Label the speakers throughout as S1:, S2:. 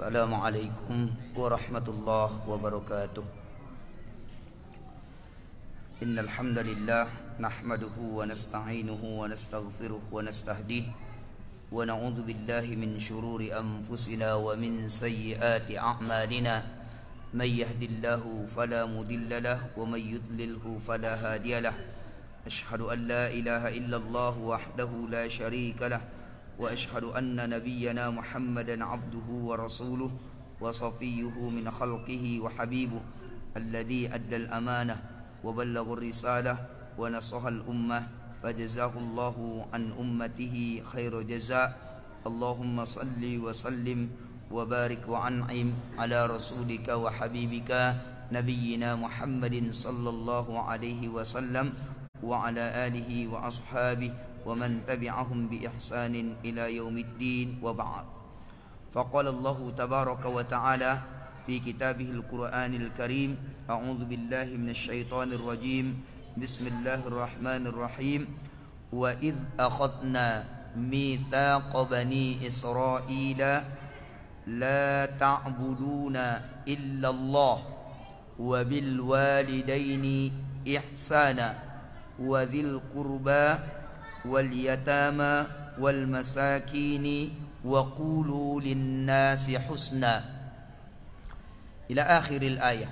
S1: السلام عليكم ورحمة الله وبركاته إن الحمد لله نحمده ونستعينه ونستغفره ونستهديه ونعوذ بالله من شرور أنفسنا ومن سيئات أعمالنا من يهد الله فلا مضل له ومن يضلله فلا هادي له أشهد أن لا إله إلا الله وحده لا شريك له واشهد ان نبينا محمدا عبده ورسوله وصفيه من خلقه وحبيبه الذي ادى الامانه وبلغ الرساله ونصح الامه فجزاه الله عن امته خير جزاء اللهم صل وسلم وبارك وانعم على رسولك وحبيبك نبينا محمد صلى الله عليه وسلم وعلى اله واصحابه ومن تبعهم بإحسان إلى يوم الدين وبعد فقال الله تبارك وتعالى في كتابه القرآن الكريم أعوذ بالله من الشيطان الرجيم بسم الله الرحمن الرحيم وإذ أخذنا ميثاق بني إسرائيل لا تعبدون إلا الله وبالوالدين إحسانا وذي القربى واليتامى والمساكين وقولوا للناس حسنا إلى آخر الآية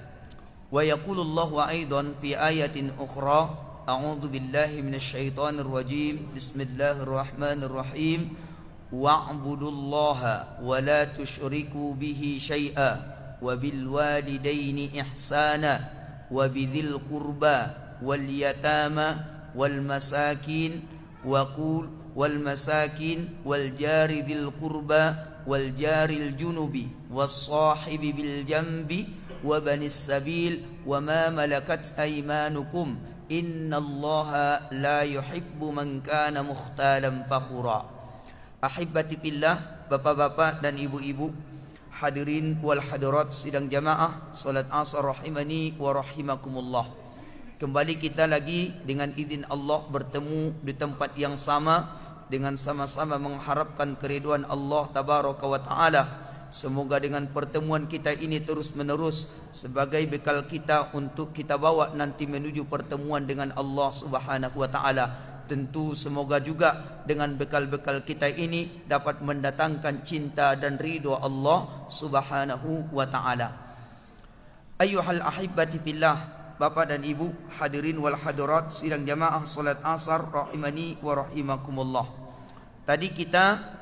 S1: ويقول الله أيضا في آية أخرى أعوذ بالله من الشيطان الرجيم بسم الله الرحمن الرحيم واعبدوا الله ولا تشركوا به شيئا وبالوالدين إحسانا وبذي القربى واليتامى والمساكين وقول والمساكين والجار ذي القربى والجار الجنب والصاحب بالجنب وبن السبيل وما ملكت أيمانكم إن الله لا يحب من كان مختالا فخورا Ahibati billah بابا بابا dan ibu-ibu Hadirin wal hadirat sidang jamaah Salat asar rahimani wa rahimakumullah Kembali kita lagi dengan izin Allah bertemu di tempat yang sama dengan sama-sama mengharapkan keriduan Allah tabaraka wa taala. Semoga dengan pertemuan kita ini terus menerus sebagai bekal kita untuk kita bawa nanti menuju pertemuan dengan Allah Subhanahu wa taala. Tentu semoga juga dengan bekal-bekal kita ini dapat mendatangkan cinta dan ridha Allah Subhanahu wa taala. Ayuhal ahibati billah, Bapak dan Ibu hadirin wal hadirat sidang jamaah salat asar rahimani wa rahimakumullah. Tadi kita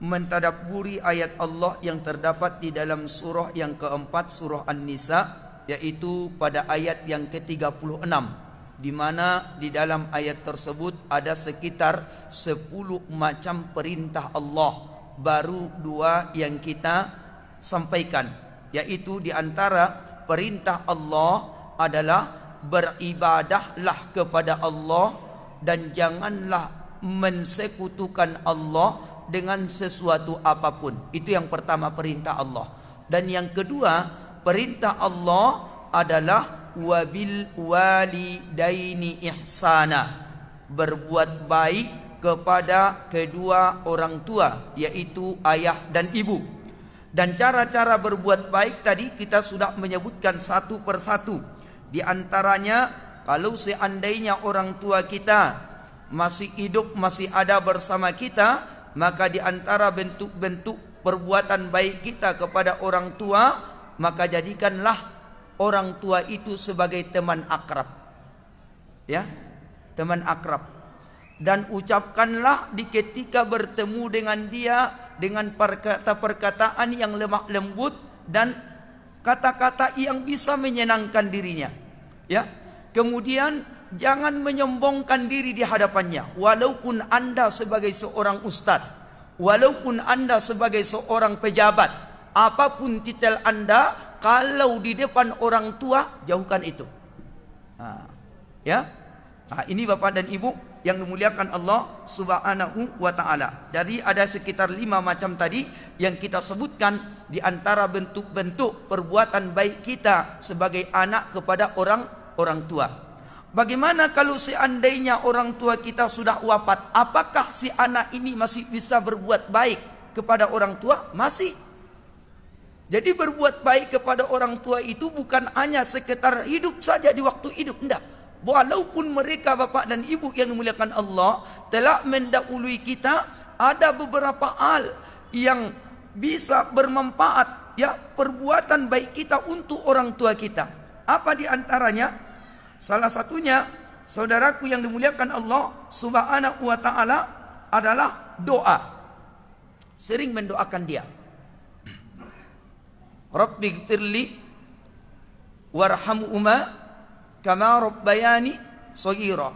S1: mentadabburi ayat Allah yang terdapat di dalam surah yang keempat surah An-Nisa yaitu pada ayat yang ke-36 di mana di dalam ayat tersebut ada sekitar 10 macam perintah Allah baru dua yang kita sampaikan yaitu di antara perintah Allah adalah beribadahlah kepada Allah dan janganlah mensekutukan Allah dengan sesuatu apapun. Itu yang pertama perintah Allah. Dan yang kedua, perintah Allah adalah wabil walidaini ihsana. Berbuat baik kepada kedua orang tua yaitu ayah dan ibu. Dan cara-cara berbuat baik tadi kita sudah menyebutkan satu persatu. Di antaranya kalau seandainya orang tua kita masih hidup masih ada bersama kita maka di antara bentuk-bentuk perbuatan baik kita kepada orang tua maka jadikanlah orang tua itu sebagai teman akrab. Ya. Teman akrab. Dan ucapkanlah di ketika bertemu dengan dia dengan perkata-perkataan yang lemah lembut dan kata-kata yang bisa menyenangkan dirinya ya kemudian jangan menyombongkan diri di hadapannya walaupun anda sebagai seorang ustaz walaupun anda sebagai seorang pejabat apapun titel anda kalau di depan orang tua jauhkan itu ha. ya ha. ini bapa dan ibu yang dimuliakan Allah Subhanahu wa taala. Jadi ada sekitar lima macam tadi yang kita sebutkan di antara bentuk-bentuk perbuatan baik kita sebagai anak kepada orang orang tua. Bagaimana kalau seandainya orang tua kita sudah wafat? Apakah si anak ini masih bisa berbuat baik kepada orang tua? Masih. Jadi berbuat baik kepada orang tua itu bukan hanya sekitar hidup saja di waktu hidup. Tidak. Walaupun mereka bapak dan ibu yang memuliakan Allah telah mendakului kita, ada beberapa hal yang bisa bermanfaat ya perbuatan baik kita untuk orang tua kita. Apa di antaranya? Salah satunya, saudaraku yang dimuliakan Allah Subhanahu wa taala adalah doa. Sering mendoakan dia. Rabbi gfirli warham umma kama rabbayani saghira.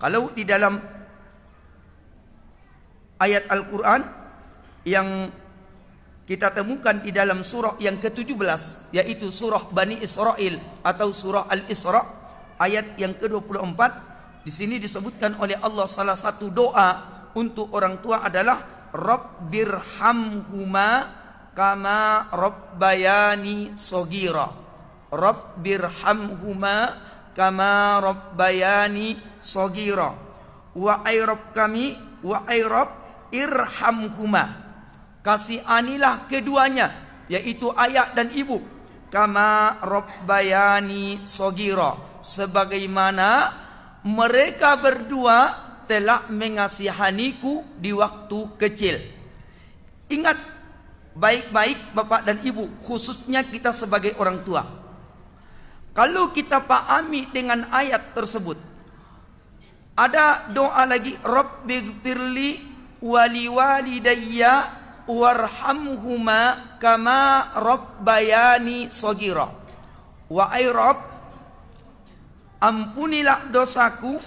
S1: Kalau di dalam ayat Al-Qur'an yang kita temukan di dalam surah yang ke-17 yaitu surah Bani Israel atau surah Al-Isra ayat yang ke-24 di sini disebutkan oleh Allah salah satu doa untuk orang tua adalah Rabbirhamhuma kama rabbayani sagira Rabbirhamhuma kama rabbayani sagira wa ay rabb kami wa ay rabb irhamhuma kasih anilah keduanya yaitu ayah dan ibu kama rabbayani sagira sebagaimana mereka berdua telah mengasihaniku di waktu kecil ingat baik-baik bapak dan ibu khususnya kita sebagai orang tua kalau kita pahami dengan ayat tersebut ada doa lagi rabbighfirli wali walidayya warhamhuma kama rabbayani sagira wa ay ampunilah dosaku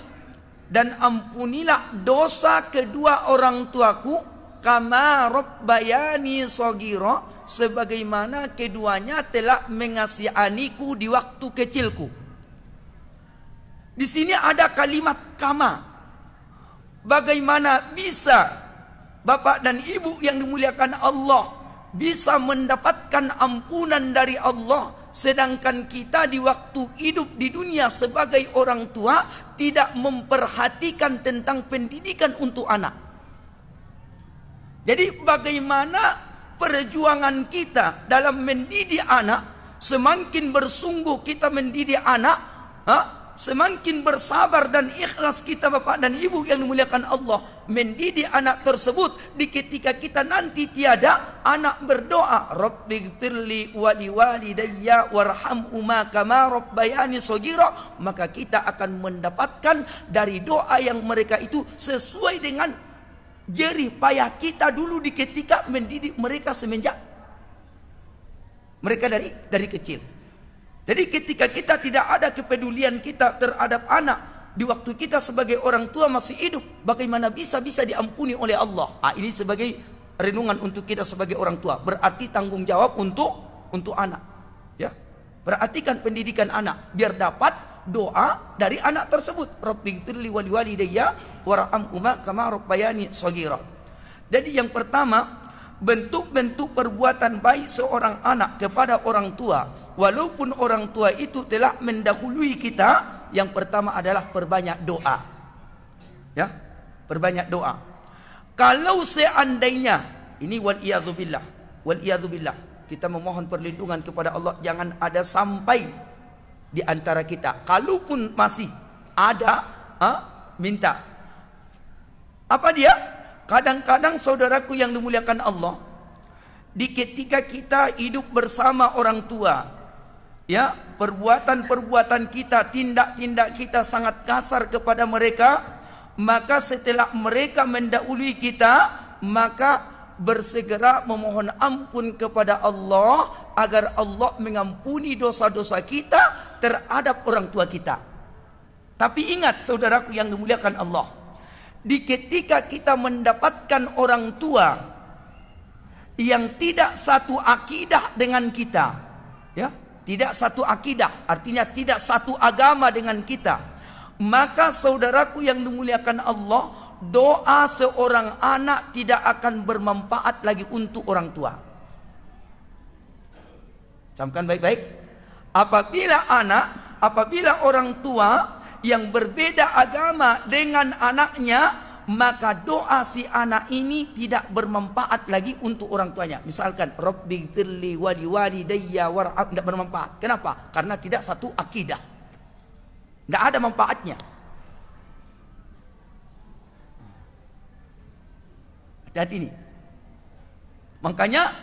S1: dan ampunilah dosa kedua orang tuaku kama rabbayani sagira sebagaimana keduanya telah mengasihaniku di waktu kecilku di sini ada kalimat kama bagaimana bisa bapak dan ibu yang dimuliakan Allah bisa mendapatkan ampunan dari Allah sedangkan kita di waktu hidup di dunia sebagai orang tua tidak memperhatikan tentang pendidikan untuk anak. Jadi bagaimana perjuangan kita dalam mendidik anak semakin bersungguh kita mendidik anak, ha? semakin bersabar dan ikhlas kita bapak dan ibu yang dimuliakan Allah mendidik anak tersebut di ketika kita nanti tiada anak berdoa rabbi gfirli wali walidayya rabbayani sogiro maka kita akan mendapatkan dari doa yang mereka itu sesuai dengan jerih payah kita dulu di ketika mendidik mereka semenjak mereka dari dari kecil jadi ketika kita tidak ada kepedulian kita terhadap anak di waktu kita sebagai orang tua masih hidup, bagaimana bisa bisa diampuni oleh Allah? Ah ini sebagai renungan untuk kita sebagai orang tua. Berarti tanggung jawab untuk untuk anak. Ya. Perhatikan pendidikan anak biar dapat doa dari anak tersebut. Rabbighfirli wa liwalidayya warhamhuma kama rabbayani shaghira. Jadi yang pertama, bentuk-bentuk perbuatan baik seorang anak kepada orang tua walaupun orang tua itu telah mendahului kita yang pertama adalah perbanyak doa ya perbanyak doa kalau seandainya ini wal iazubillah wal iazubillah kita memohon perlindungan kepada Allah jangan ada sampai di antara kita kalaupun masih ada ha? minta apa dia kadang-kadang saudaraku yang dimuliakan Allah di ketika kita hidup bersama orang tua ya perbuatan-perbuatan kita tindak-tindak kita sangat kasar kepada mereka maka setelah mereka mendahului kita maka bersegera memohon ampun kepada Allah agar Allah mengampuni dosa-dosa kita terhadap orang tua kita tapi ingat saudaraku yang dimuliakan Allah di ketika kita mendapatkan orang tua yang tidak satu akidah dengan kita ya tidak satu akidah, artinya tidak satu agama dengan kita. Maka saudaraku yang dimuliakan Allah, doa seorang anak tidak akan bermanfaat lagi untuk orang tua. Camkan baik-baik. Apabila anak, apabila orang tua yang berbeda agama dengan anaknya, maka doa si anak ini tidak bermanfaat lagi untuk orang tuanya. Misalkan, Robbi firli wali wali daya warab tidak bermanfaat. Kenapa? Karena tidak satu akidah. Tidak ada manfaatnya. Hati-hati ini. Makanya,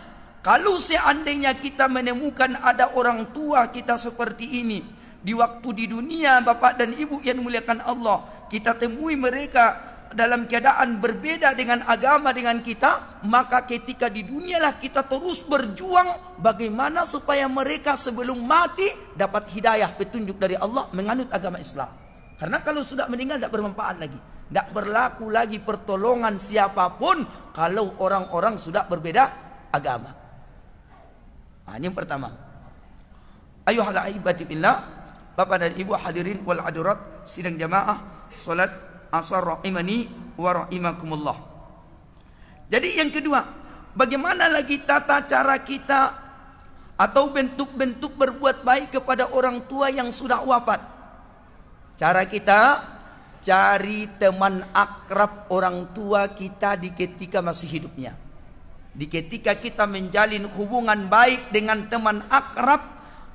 S1: kalau seandainya kita menemukan ada orang tua kita seperti ini, di waktu di dunia, bapak dan ibu yang muliakan Allah, kita temui mereka dalam keadaan berbeda dengan agama dengan kita maka ketika di dunialah kita terus berjuang bagaimana supaya mereka sebelum mati dapat hidayah petunjuk dari Allah menganut agama Islam karena kalau sudah meninggal tidak bermanfaat lagi tidak berlaku lagi pertolongan siapapun kalau orang-orang sudah berbeda agama nah, ha, ini yang pertama ayuhlah ibadillah bapak dan ibu hadirin wal hadirat sidang jamaah salat asar rahimani wa rahimakumullah. Jadi yang kedua, bagaimana lagi tata cara kita atau bentuk-bentuk berbuat baik kepada orang tua yang sudah wafat? Cara kita cari teman akrab orang tua kita di ketika masih hidupnya. Di ketika kita menjalin hubungan baik dengan teman akrab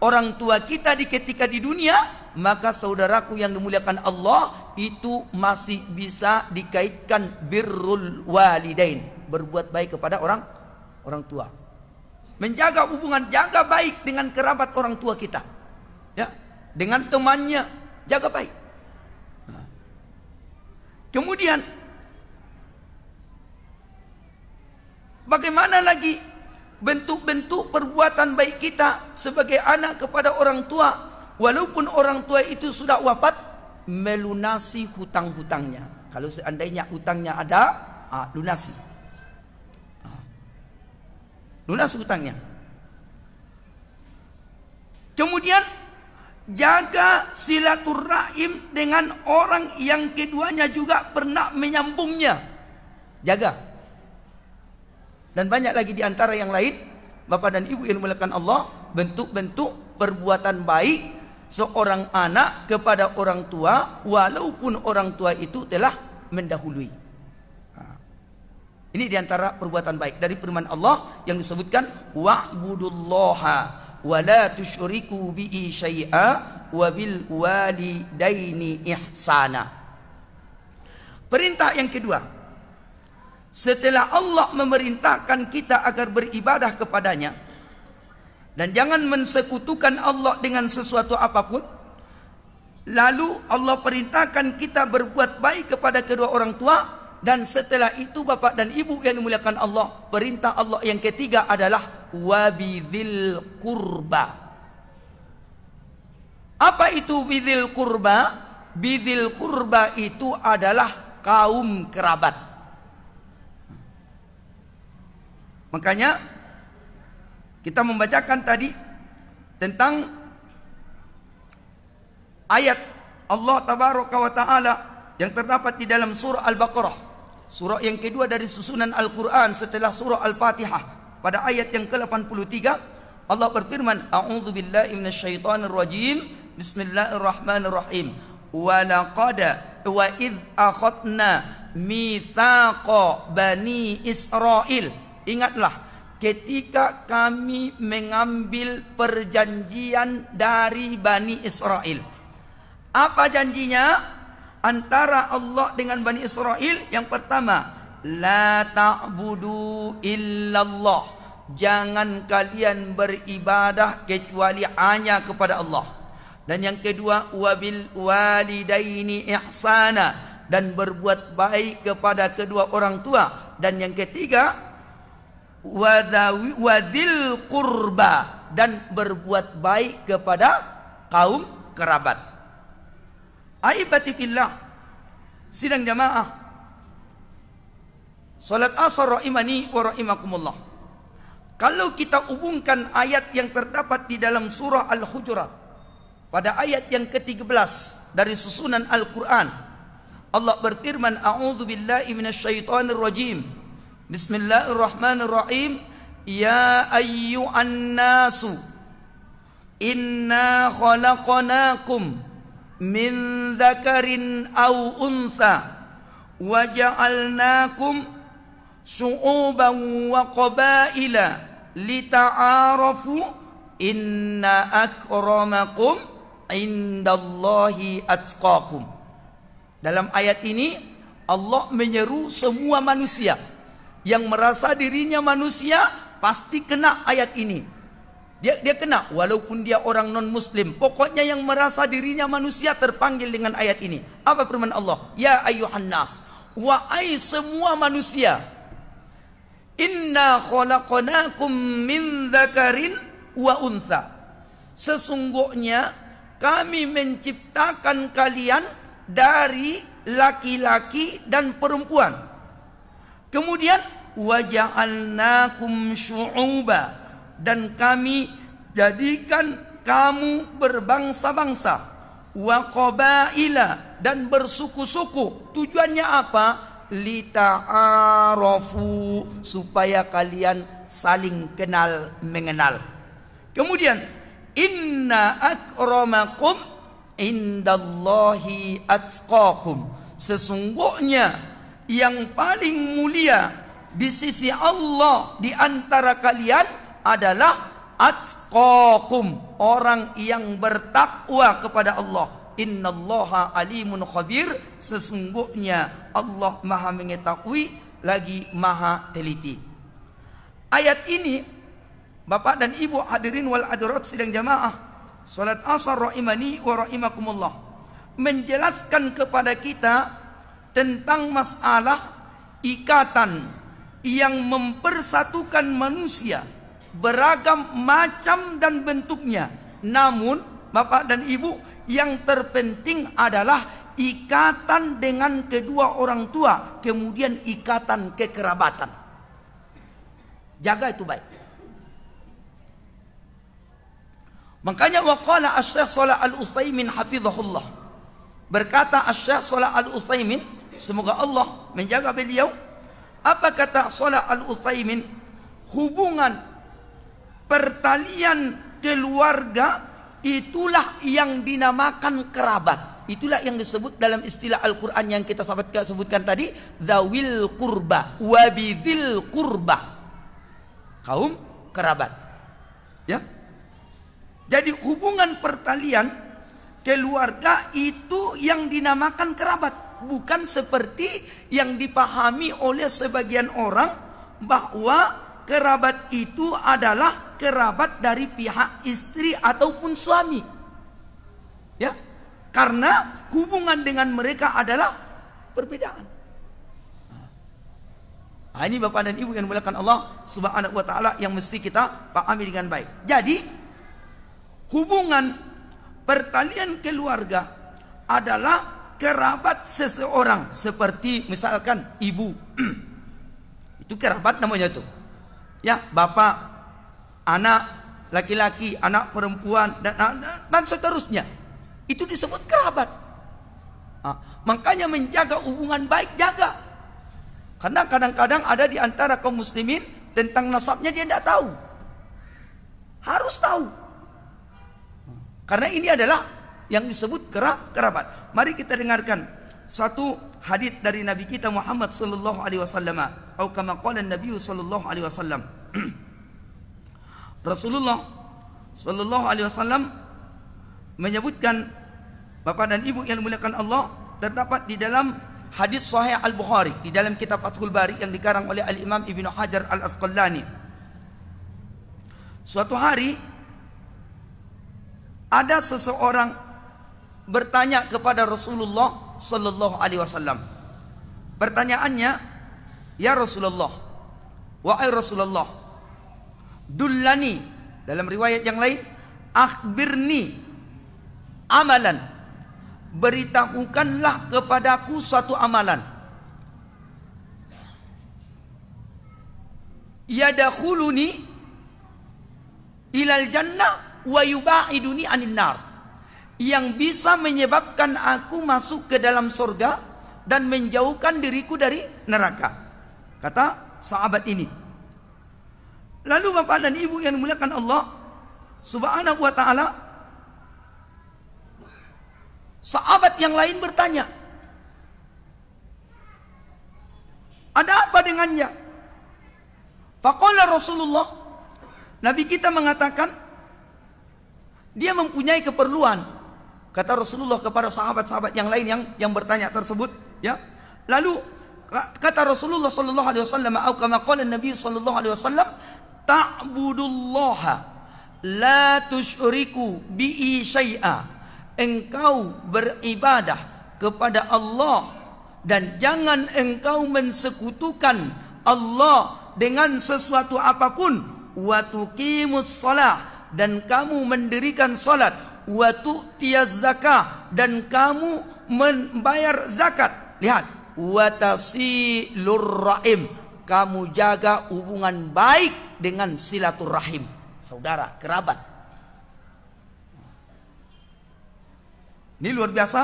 S1: orang tua kita di ketika di dunia, maka saudaraku yang dimuliakan Allah itu masih bisa dikaitkan birrul walidain berbuat baik kepada orang orang tua menjaga hubungan jaga baik dengan kerabat orang tua kita ya dengan temannya jaga baik ha. kemudian bagaimana lagi bentuk-bentuk perbuatan baik kita sebagai anak kepada orang tua walaupun orang tua itu sudah wafat melunasi hutang-hutangnya kalau seandainya hutangnya ada ha, lunasi ha. lunasi hutangnya kemudian jaga silaturrahim dengan orang yang keduanya juga pernah menyambungnya jaga dan banyak lagi diantara yang lain Bapak dan Ibu yang mulakan Allah bentuk-bentuk perbuatan baik seorang anak kepada orang tua walaupun orang tua itu telah mendahului. Ha. Ini diantara perbuatan baik dari firman Allah yang disebutkan Wa wa'budullaha wa la tusyriku bi syai'a wa bil walidaini ihsana. Perintah yang kedua. Setelah Allah memerintahkan kita agar beribadah kepadanya, dan jangan mensekutukan Allah dengan sesuatu apapun. Lalu Allah perintahkan kita berbuat baik kepada kedua orang tua. Dan setelah itu bapak dan ibu yang dimuliakan Allah. Perintah Allah yang ketiga adalah. Wabidhil kurba. Apa itu bidhil kurba? Bidhil kurba itu adalah kaum kerabat. Makanya kita membacakan tadi tentang ayat Allah Tabaraka wa Taala yang terdapat di dalam surah Al-Baqarah. Surah yang kedua dari susunan Al-Quran setelah surah Al-Fatihah. Pada ayat yang ke-83 Allah berfirman, "A'udzu billahi al rajim. Bismillahirrahmanirrahim. Wa laqad wa idz akhadna mitsaqa bani Israel. Ingatlah ketika kami mengambil perjanjian dari Bani Israel. Apa janjinya? Antara Allah dengan Bani Israel yang pertama. La ta'budu illallah. Jangan kalian beribadah kecuali hanya kepada Allah. Dan yang kedua. Wa bil walidaini ihsana. Dan berbuat baik kepada kedua orang tua. Dan yang ketiga wadil kurba dan berbuat baik kepada kaum kerabat. Aibati Aibatibillah. Sidang jamaah. Salat asar ra'imani wa ra'imakumullah. Kalau kita hubungkan ayat yang terdapat di dalam surah Al-Hujurat. Pada ayat yang ke-13 dari susunan Al-Quran. Allah berfirman, A'udhu billahi minasyaitanir rajim. rajim Bismillahirrahmanirrahim Ya ayyuan nasu Inna khalaqnakum Min zakarin au untha Waja'alnakum Su'uban wa qabaila Lita'arafu Inna akramakum inda Allahi atqakum Dalam ayat ini Allah menyeru semua Manusia yang merasa dirinya manusia pasti kena ayat ini. Dia dia kena walaupun dia orang non muslim. Pokoknya yang merasa dirinya manusia terpanggil dengan ayat ini. Apa firman Allah? Ya ayuhan nas wa ai semua manusia. Inna khalaqnakum min dzakarin wa untha. Sesungguhnya kami menciptakan kalian dari laki-laki dan perempuan. Kemudian kum syu'uba dan kami jadikan kamu berbangsa-bangsa wa qabaila dan bersuku-suku. Tujuannya apa? Lita'arofu supaya kalian saling kenal mengenal. Kemudian inna akramakum indallahi atqakum. Sesungguhnya yang paling mulia di sisi Allah di antara kalian adalah atqakum orang yang bertakwa kepada Allah innallaha alimun khabir sesungguhnya Allah maha mengetahui lagi maha teliti ayat ini Bapak dan Ibu hadirin wal adorat sidang jamaah salat asar rahimani wa rahimakumullah menjelaskan kepada kita tentang masalah ikatan yang mempersatukan manusia beragam macam dan bentuknya. Namun, Bapak dan Ibu, yang terpenting adalah ikatan dengan kedua orang tua, kemudian ikatan kekerabatan. Jaga itu baik. Makanya waqala Asy-Syaikh Shalal Al-Utsaimin hafizahullah. Berkata Asy-Syaikh Shalal Al-Utsaimin, Semoga Allah menjaga beliau. Apa kata Salah Al-Uthaymin? Hubungan pertalian keluarga itulah yang dinamakan kerabat. Itulah yang disebut dalam istilah Al-Quran yang kita sebutkan tadi. Zawil kurba. Wabidil kurba. Kaum kerabat. Ya. Jadi hubungan pertalian keluarga itu yang dinamakan kerabat. bukan seperti yang dipahami oleh sebagian orang bahwa kerabat itu adalah kerabat dari pihak istri ataupun suami. Ya. Karena hubungan dengan mereka adalah perbedaan. Nah, ini Bapak dan Ibu yang dimuliakan Allah Subhanahu wa taala yang mesti kita pahami dengan baik. Jadi hubungan pertalian keluarga adalah kerabat seseorang seperti misalkan ibu itu kerabat namanya tu, ya bapa, anak laki-laki anak perempuan dan dan seterusnya itu disebut kerabat nah, ha, makanya menjaga hubungan baik jaga karena kadang-kadang ada di antara kaum muslimin tentang nasabnya dia tidak tahu harus tahu karena ini adalah yang disebut kerab kerabat. Mari kita dengarkan satu hadis dari Nabi kita Muhammad sallallahu alaihi wasallam. Atau kama qala Nabi sallallahu alaihi wasallam. Rasulullah sallallahu alaihi wasallam menyebutkan Bapak dan Ibu yang dimuliakan Allah terdapat di dalam hadis sahih Al-Bukhari di dalam kitab Fathul Bari yang dikarang oleh Al-Imam Ibnu Hajar Al-Asqalani. Suatu hari ada seseorang bertanya kepada Rasulullah sallallahu alaihi wasallam. Pertanyaannya, "Ya Rasulullah, wahai Rasulullah, dullani dalam riwayat yang lain, akhbirni amalan. Beritahukanlah kepadaku suatu amalan." Yadakhuluni ilal jannah wa yubaiduni anil nar yang bisa menyebabkan aku masuk ke dalam surga dan menjauhkan diriku dari neraka kata sahabat ini lalu bapak dan ibu yang dimuliakan Allah subhanahu wa ta'ala sahabat yang lain bertanya ada apa dengannya faqala rasulullah nabi kita mengatakan dia mempunyai keperluan kata Rasulullah kepada sahabat-sahabat yang lain yang yang bertanya tersebut ya lalu kata Rasulullah sallallahu alaihi wasallam atau kama qala Nabi sallallahu alaihi wasallam ta'budullaha la tusyriku bi syai'a engkau beribadah kepada Allah dan jangan engkau mensekutukan Allah dengan sesuatu apapun wa tuqimus salat dan kamu mendirikan salat watu tiaz zakah dan kamu membayar zakat. Lihat, watasi lurraim. Kamu jaga hubungan baik dengan silaturahim, saudara, kerabat. Ini luar biasa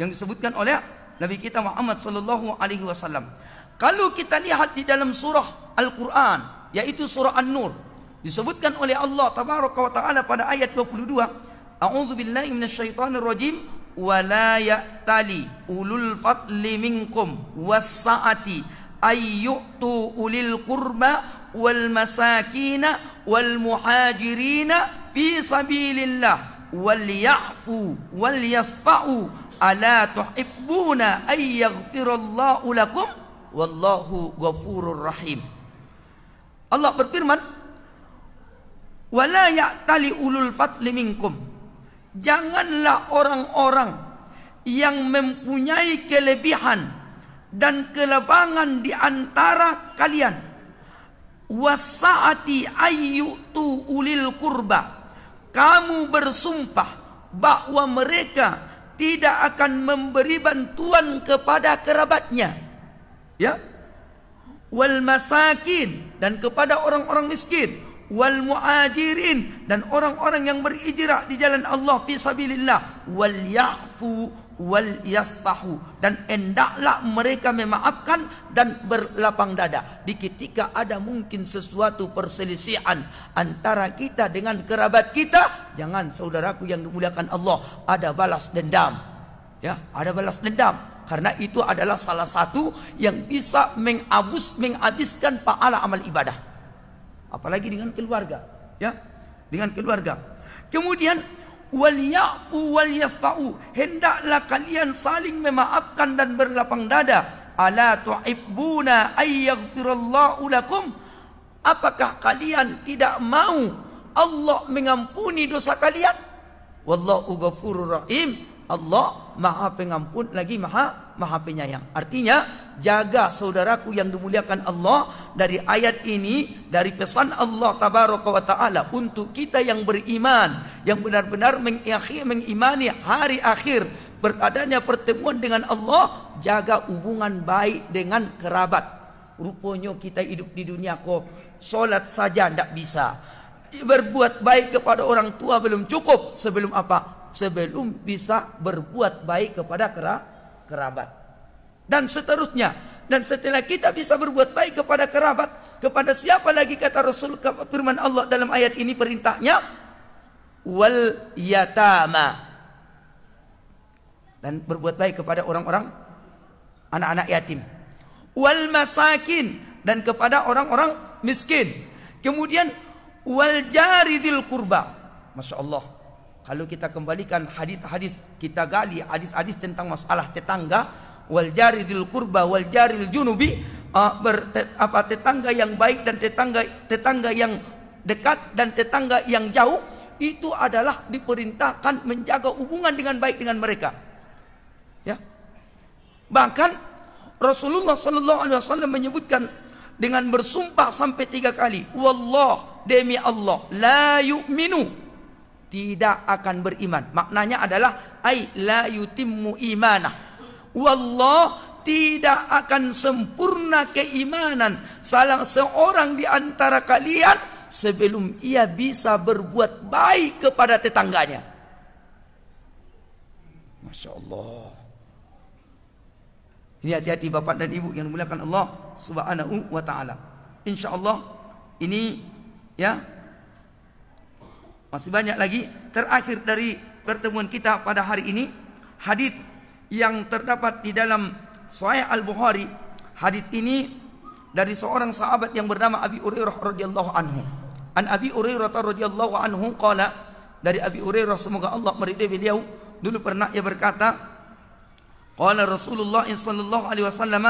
S1: yang disebutkan oleh Nabi kita Muhammad sallallahu alaihi wasallam. Kalau kita lihat di dalam surah Al-Qur'an, yaitu surah An-Nur, disebutkan oleh Allah tabaraka wa taala pada ayat 22, أعوذ بالله من الشيطان الرجيم ولا يأتلي أولو الفضل منكم والسعة أن يؤتوا أولي القربى والمساكين والمهاجرين في سبيل الله وليعفوا وليصفعوا ألا تحبون أن يغفر الله لكم والله غفور رحيم الله berfirman ولا يأتلي أولو الفضل منكم janganlah orang-orang yang mempunyai kelebihan dan kelebangan di antara kalian wasaati ayyutu ulil kurba kamu bersumpah bahwa mereka tidak akan memberi bantuan kepada kerabatnya ya wal masakin dan kepada orang-orang miskin wal muajirin dan orang-orang yang berijrah di jalan Allah fi sabilillah wal yafu wal yastahu dan hendaklah mereka memaafkan dan berlapang dada di ketika ada mungkin sesuatu perselisihan antara kita dengan kerabat kita jangan saudaraku yang dimuliakan Allah ada balas dendam ya ada balas dendam karena itu adalah salah satu yang bisa mengabus menghabiskan pahala amal ibadah apalagi dengan keluarga ya dengan keluarga kemudian wal ya'fu wal yasta'u hendaklah kalian saling memaafkan dan berlapang dada ala tu'ibbuna ay yaghfirallahu lakum apakah kalian tidak mau Allah mengampuni dosa kalian wallahu ghafurur rahim Allah maha pengampun lagi maha maha penyayang. Artinya, jaga saudaraku yang dimuliakan Allah dari ayat ini, dari pesan Allah tabaraka wa ta'ala untuk kita yang beriman, yang benar-benar mengimani hari akhir, beradanya pertemuan dengan Allah, jaga hubungan baik dengan kerabat. Rupanya kita hidup di dunia kok, solat saja tidak bisa. Berbuat baik kepada orang tua belum cukup sebelum apa? Sebelum bisa berbuat baik kepada kerabat kerabat dan seterusnya dan setelah kita bisa berbuat baik kepada kerabat kepada siapa lagi kata Rasul firman Allah dalam ayat ini perintahnya wal yatama dan berbuat baik kepada orang-orang anak-anak yatim wal masakin dan kepada orang-orang miskin kemudian wal jaridil kurba masyaAllah kalau kita kembalikan hadis-hadis kita gali hadis-hadis tentang masalah tetangga wal jaridil kurba wal jaril junubi uh, ah, bertet, apa tetangga yang baik dan tetangga tetangga yang dekat dan tetangga yang jauh itu adalah diperintahkan menjaga hubungan dengan baik dengan mereka. Ya. Bahkan Rasulullah sallallahu alaihi wasallam menyebutkan dengan bersumpah sampai tiga kali, wallah demi Allah la yu'minu tidak akan beriman. Maknanya adalah ai la yutimmu imanah. Wallah tidak akan sempurna keimanan salah seorang di antara kalian sebelum ia bisa berbuat baik kepada tetangganya. Masya Allah. Ini hati-hati bapak dan ibu yang dimuliakan Allah Subhanahu wa taala. Insya Allah ini ya masih banyak lagi terakhir dari pertemuan kita pada hari ini hadis yang terdapat di dalam Sahih Al Bukhari hadis ini dari seorang sahabat yang bernama Abi Hurairah radhiyallahu anhu. An Abi Hurairah radhiyallahu anhu qala dari Abi Hurairah semoga Allah meridai beliau dulu pernah ia berkata qala Rasulullah sallallahu alaihi wasallam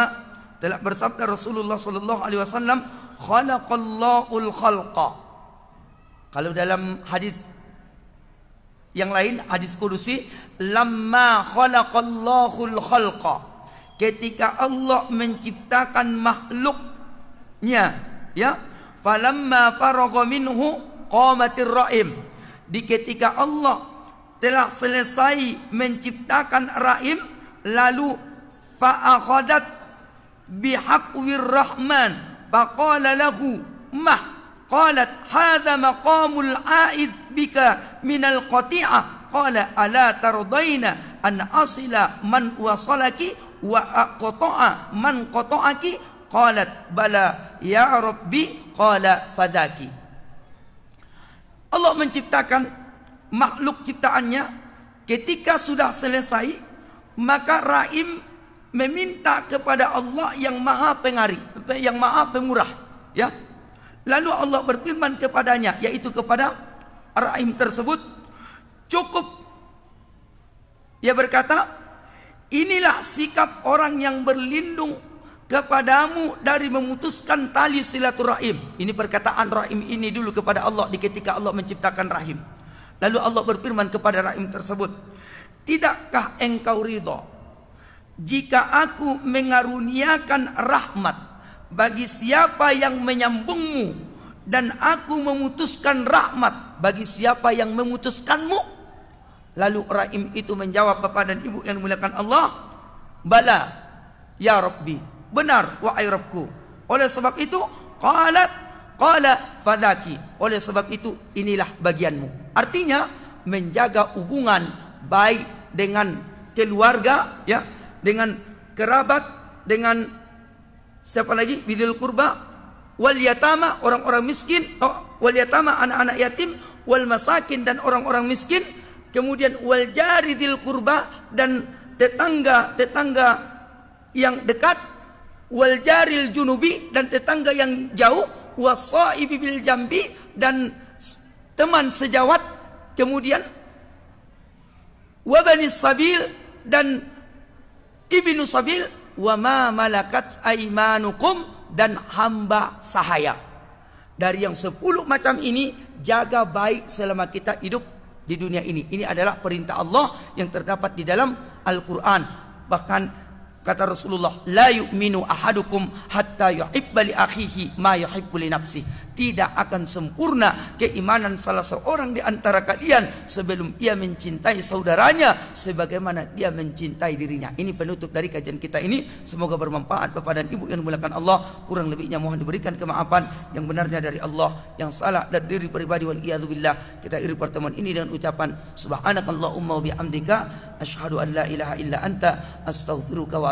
S1: telah bersabda Rasulullah sallallahu alaihi wasallam khalaqallahu al khalqa kalau dalam hadis yang lain hadis kudusi lamma khalaqallahul khalqa ketika Allah menciptakan makhluknya ya falamma faragha minhu qamatir raim di ketika Allah telah selesai menciptakan raim lalu fa akhadat bi bihaqwir rahman faqala lahu mah Qalat hadha maqamul a'id bika min al qati'ah Qala ala tardaina an asila man wasalaki wa aqta'a man qata'aki Qalat bala ya rabbi qala fadaki Allah menciptakan makhluk ciptaannya ketika sudah selesai maka Raim meminta kepada Allah yang Maha Pengari yang Maha Pemurah ya Lalu Allah berfirman kepadanya, yaitu kepada rahim tersebut, cukup. Ia berkata, inilah sikap orang yang berlindung kepadamu dari memutuskan tali silaturahim. Ini perkataan rahim ini dulu kepada Allah di ketika Allah menciptakan rahim. Lalu Allah berfirman kepada rahim tersebut, tidakkah engkau ridho jika aku mengaruniakan rahmat bagi siapa yang menyambungmu dan aku memutuskan rahmat bagi siapa yang memutuskanmu lalu Ra'im itu menjawab bapa dan ibu yang dimuliakan Allah bala ya rabbi benar wahai rabbku oleh sebab itu qalat qala fadaki oleh sebab itu inilah bagianmu artinya menjaga hubungan baik dengan keluarga ya dengan kerabat dengan siapa lagi bidil kurba wal yatama orang-orang miskin oh, wal yatama anak-anak yatim wal masakin dan orang-orang miskin kemudian wal jaridil kurba dan tetangga tetangga yang dekat wal jaril junubi dan tetangga yang jauh wasaibi bil jambi dan teman sejawat kemudian wabani sabil dan ibnu sabil Wama malakat aimanukum dan hamba sahaya. Dari yang sepuluh macam ini jaga baik selama kita hidup di dunia ini. Ini adalah perintah Allah yang terdapat di dalam Al-Qur'an. Bahkan Kata Rasulullah, "La yu'minu ahadukum hatta yuhibba li akhihi ma yuhibbu li nafsi." Tidak akan sempurna keimanan salah seorang di antara kalian sebelum ia mencintai saudaranya sebagaimana dia mencintai dirinya. Ini penutup dari kajian kita ini. Semoga bermanfaat Bapak dan Ibu yang dimuliakan Allah. Kurang lebihnya mohon diberikan kemaafan yang benarnya dari Allah, yang salah dan diri pribadi wal billah. Kita iri pertemuan ini dengan ucapan subhanakallahumma wa bihamdika asyhadu an la ilaha illa anta astaghfiruka wa